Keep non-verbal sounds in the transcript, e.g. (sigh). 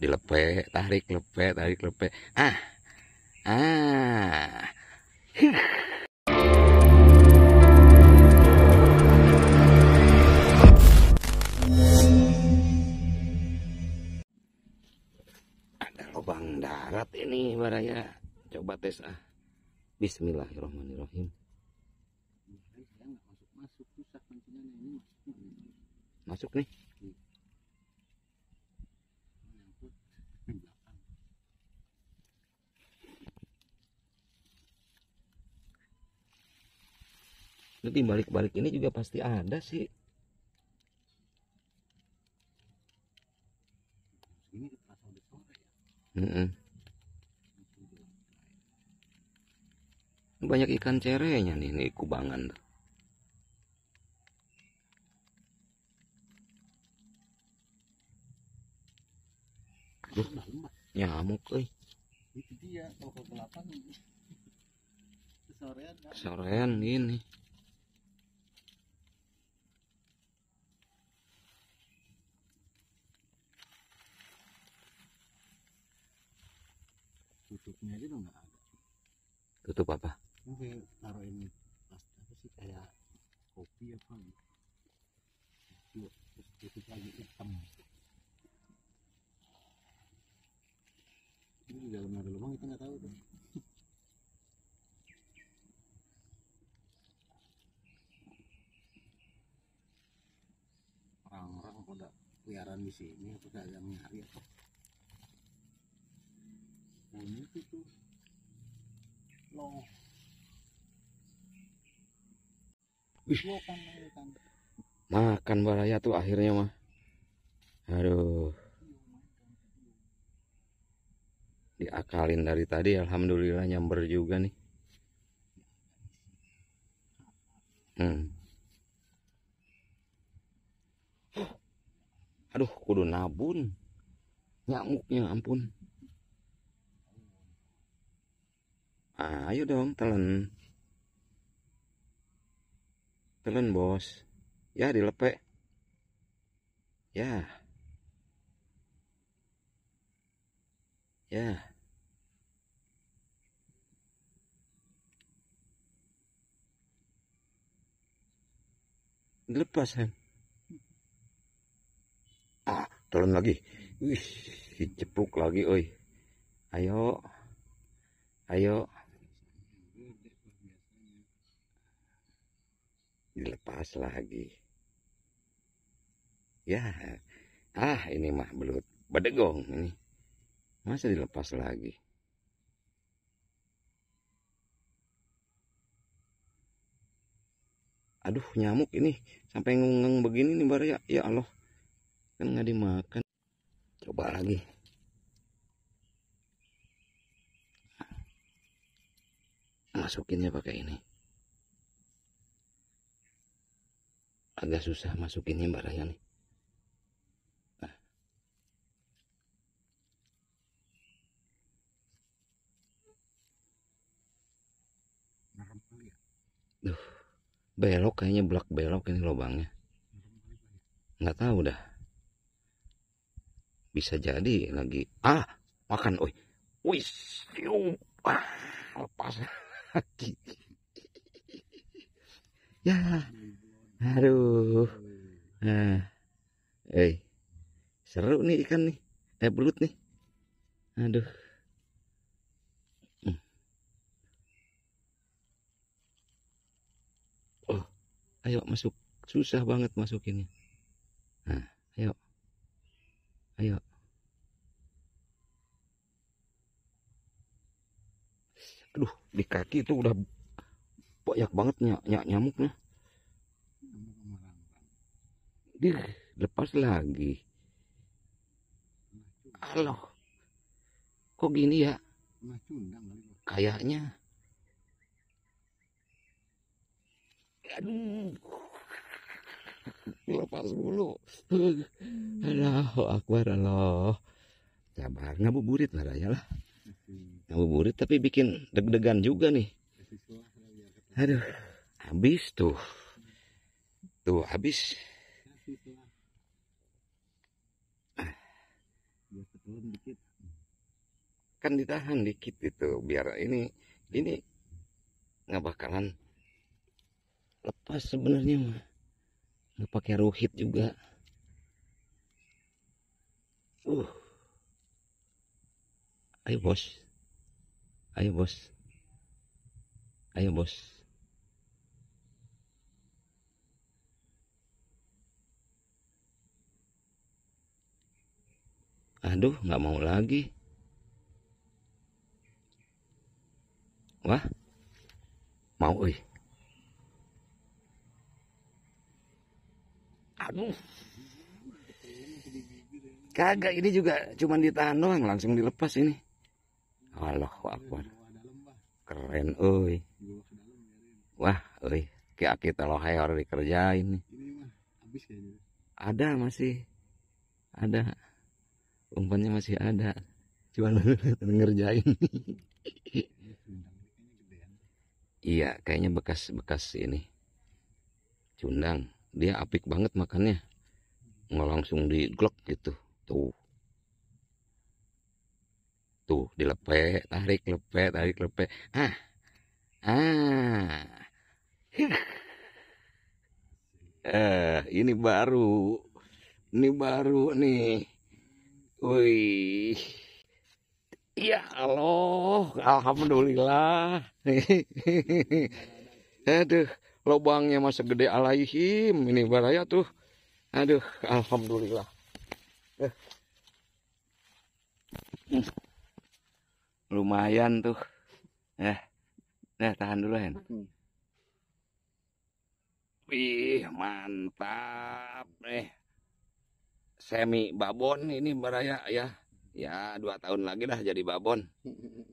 dilepek tarik lepek tarik lepek ah ah ada lubang darat ini baraya coba tes ah Bismillahirrahmanirrahim masuk nih di balik-balik ini juga pasti ada sih. Ini terasa udah sore ya. Mm -mm. Banyak ikan cerenya nih, ini kubangan tuh. Duh, nyamuk eh. Itu dia kalau ke kegelapan. Kesorean. Kan? sorean ini ini aja dong ada tutup apa ini. taruhin apa sih kayak kopi apa gitu terus tutup lagi hitam ini di dalam ada lubang kita nggak tahu tuh orang-orang pada peliharaan di sini atau ada nyari apa situ long Wih. Makan, makan. makan baraya tuh akhirnya mah aduh diakalin dari tadi alhamdulillah nyamber juga nih hmm. aduh kudu nabun nyamuknya ampun Ah, ayo dong telan telan bos ya dilepek ya ya dilepas kan ah telan lagi wih dicepuk lagi oi ayo ayo dilepas lagi ya ah ini mah belut bedegong ini masa dilepas lagi aduh nyamuk ini sampai ngungeng begini nih baru ya ya Allah kan nggak dimakan coba lagi masukinnya pakai ini agak susah masukinnya Mbak Raya nih nah. Duh, belok kayaknya belak belok ini lubangnya nggak tahu dah bisa jadi lagi ah makan oi wis ah, lepas lagi (laughs) ya Aduh. Nah. Eh. Seru nih ikan nih. Eh belut nih. Aduh. Hmm. Oh. Ayo masuk. Susah banget masuk ini. Nah, ayo. Ayo. Aduh, di kaki itu udah banyak banget nyak ny nyamuknya lepas lagi halo kok gini ya kayaknya aduh lepas dulu Allahu Akbar Allah sabar ngabuburit lah ya lah ngabuburit tapi bikin deg-degan juga nih aduh habis tuh tuh habis kan ditahan dikit itu biar ini ini nggak bakalan lepas sebenarnya mah nggak pakai rohit juga uh ayo bos ayo bos ayo bos Aduh, nggak mau lagi. Wah, mau oi. Aduh. Kagak ini juga cuman ditahan doang langsung dilepas ini. Allah Akbar. Keren oi. Wah, oi. Kayak kita loh, loheor dikerjain nih. Ada masih. Ada umpannya masih ada cuman (laughs) ngerjain iya kayaknya bekas bekas ini cundang dia apik banget makannya nggak langsung di glock gitu tuh tuh dilepe tarik lepe tarik lepe ah ah eh ini baru ini baru nih Wih. Ya Allah, alhamdulillah. (laughs) Aduh, lubangnya masih gede alaihim ini baraya tuh. Aduh, alhamdulillah. Eh. Lumayan tuh. Eh. Nah, tahan dulu, Hen. Hmm. Wih, mantap. Eh semi babon ini baraya ya ya dua tahun lagi lah jadi babon (laughs)